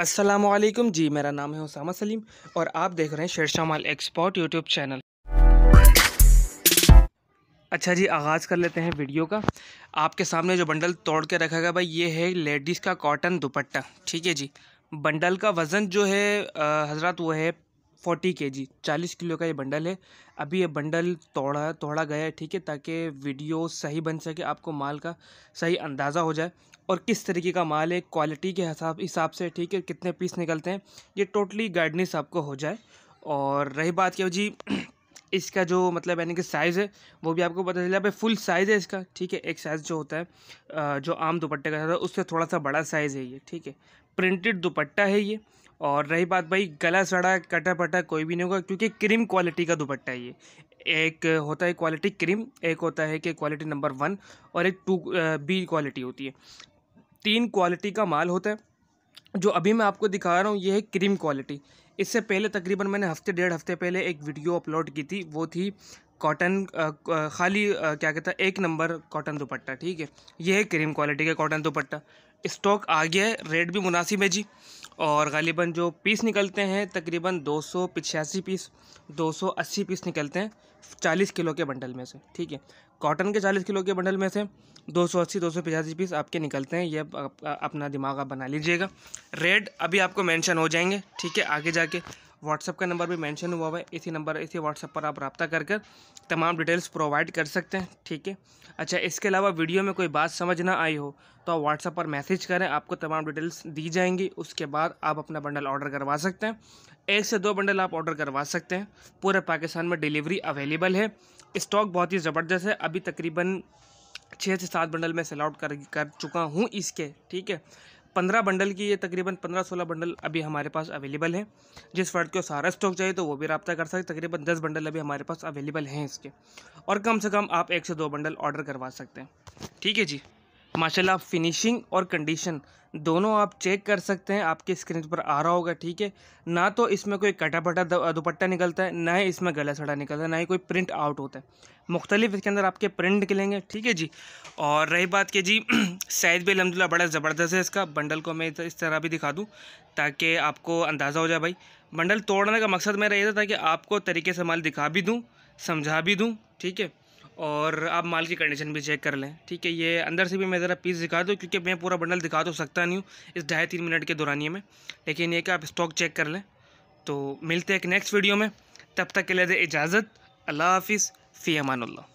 असलम जी मेरा नाम है उसामा सलीम और आप देख रहे हैं शेरशाह माल एक्सपोर्ट यूट्यूब चैनल अच्छा जी आगाज़ कर लेते हैं वीडियो का आपके सामने जो बंडल तोड़ के रखा गया भाई ये है लेडीज़ का कॉटन दुपट्टा ठीक है जी बंडल का वज़न जो है हज़रत वो है फोर्टी के जी चालीस किलो का ये बंडल है अभी ये बंडल तोड़ा तोड़ा गया है ठीक है ताकि वीडियो सही बन सके आपको माल का सही अंदाज़ा हो जाए और किस तरीके का माल है क्वालिटी के हिसाब हिसाब से ठीक है कितने पीस निकलते हैं ये टोटली गाइडनेस आपको हो जाए और रही बात क्या जी इसका जो मतलब यानी कि साइज़ है वो भी आपको पता चला भाई फुल साइज़ है इसका ठीक है एक साइज़ जो होता है जो आम दुपट्टे का साथ उससे थोड़ा सा बड़ा साइज़ है ये ठीक है प्रिंटेड दुपट्टा है ये और रही बात भाई गला सड़ा कटा पटा कोई भी नहीं होगा क्योंकि क्रीम क्वालिटी का दुपट्टा है ये एक होता है क्वालिटी क्रीम एक होता है कि क्वालिटी नंबर वन और एक टू बी क्वालिटी होती है तीन क्वालिटी का माल होता है जो अभी मैं आपको दिखा रहा हूँ ये है क्रीम क्वालिटी इससे पहले तकरीबन मैंने हफ्ते डेढ़ हफ्ते पहले एक वीडियो अपलोड की थी वो थी कॉटन खाली क्या कहता है एक नंबर कॉटन दुपट्टा ठीक है ये है क्रीम क्वालिटी का कॉटन दुपट्टा स्टॉक आ गया है रेट भी मुनासिब है जी और गालिबा जो पीस निकलते हैं तकरीबन दो सौ पिचासी पीस दो सौ अस्सी पीस निकलते हैं चालीस किलो के बंडल में से ठीक है कॉटन के चालीस किलो के बंडल में से दो सौ अस्सी दो सौ पचासी पीस आपके निकलते हैं ये अपना दिमाग आप बना लीजिएगा रेट अभी आपको मेंशन हो जाएंगे ठीक है आगे जाके व्हाट्सअप का नंबर भी मेंशन हुआ हुआ है इसी नंबर इसी व्हाट्सअप पर आप रब्ता कर कर तमाम डिटेल्स प्रोवाइड कर सकते हैं ठीक है अच्छा इसके अलावा वीडियो में कोई बात समझ ना आई हो तो आप व्हाट्सअप पर मैसेज करें आपको तमाम डिटेल्स दी जाएंगी उसके बाद आप अपना बंडल ऑर्डर करवा सकते हैं एक से दो बंडल आप ऑर्डर करवा सकते हैं पूरे पाकिस्तान में डिलीवरी अवेलेबल है स्टॉक बहुत ही ज़बरदस्त है अभी तकरीबन छः से सात बंडल मैं सेल आउट कर कर चुका हूँ इसके ठीक है पंद्रह बंडल की ये तकरीबन पंद्रह सोलह बंडल अभी हमारे पास अवेलेबल है जिस फर्द को सारा स्टॉक चाहिए तो वो भी रब्ता कर सकते तकरीबन दस बंडल अभी हमारे पास अवेलेबल हैं इसके और कम से कम आप एक से दो बंडल ऑर्डर करवा सकते हैं ठीक है जी माशाल्लाह फिनिशिंग और कंडीशन दोनों आप चेक कर सकते हैं आपके स्क्रीन पर आ रहा होगा ठीक है ना तो इसमें कोई कटा पटा दुपट्टा निकलता है ना ही इसमें गला सड़ा निकलता है ना ही कोई प्रिंट आउट होता है मुख्तलिफ इसके अंदर आपके प्रिंट निकलेंगे ठीक है जी और रही बात की जी साइज़ भी अलहमदिल्ला बड़ा ज़बरदस्त है इसका बंडल को मैं इस तरह भी दिखा दूँ ताकि आपको अंदाज़ा हो जाए भाई बंडल तोड़ने का मकसद मेरा ये था ताकि आपको तरीके से माल दिखा भी दूँ समझा भी दूँ ठीक है और आप माल की कंडीशन भी चेक कर लें ठीक है ये अंदर से भी मैं ज़रा पीस दिखा दूँ क्योंकि मैं पूरा बंडल दिखा तो सकता नहीं हूँ इस ढाई तीन मिनट के दौरानिए में लेकिन ये कि आप स्टॉक चेक कर लें तो मिलते हैं एक नेक्स्ट वीडियो में तब तक के लिए इजाज़त अल्लाह हाफिज़ फ़ी अमानल्ला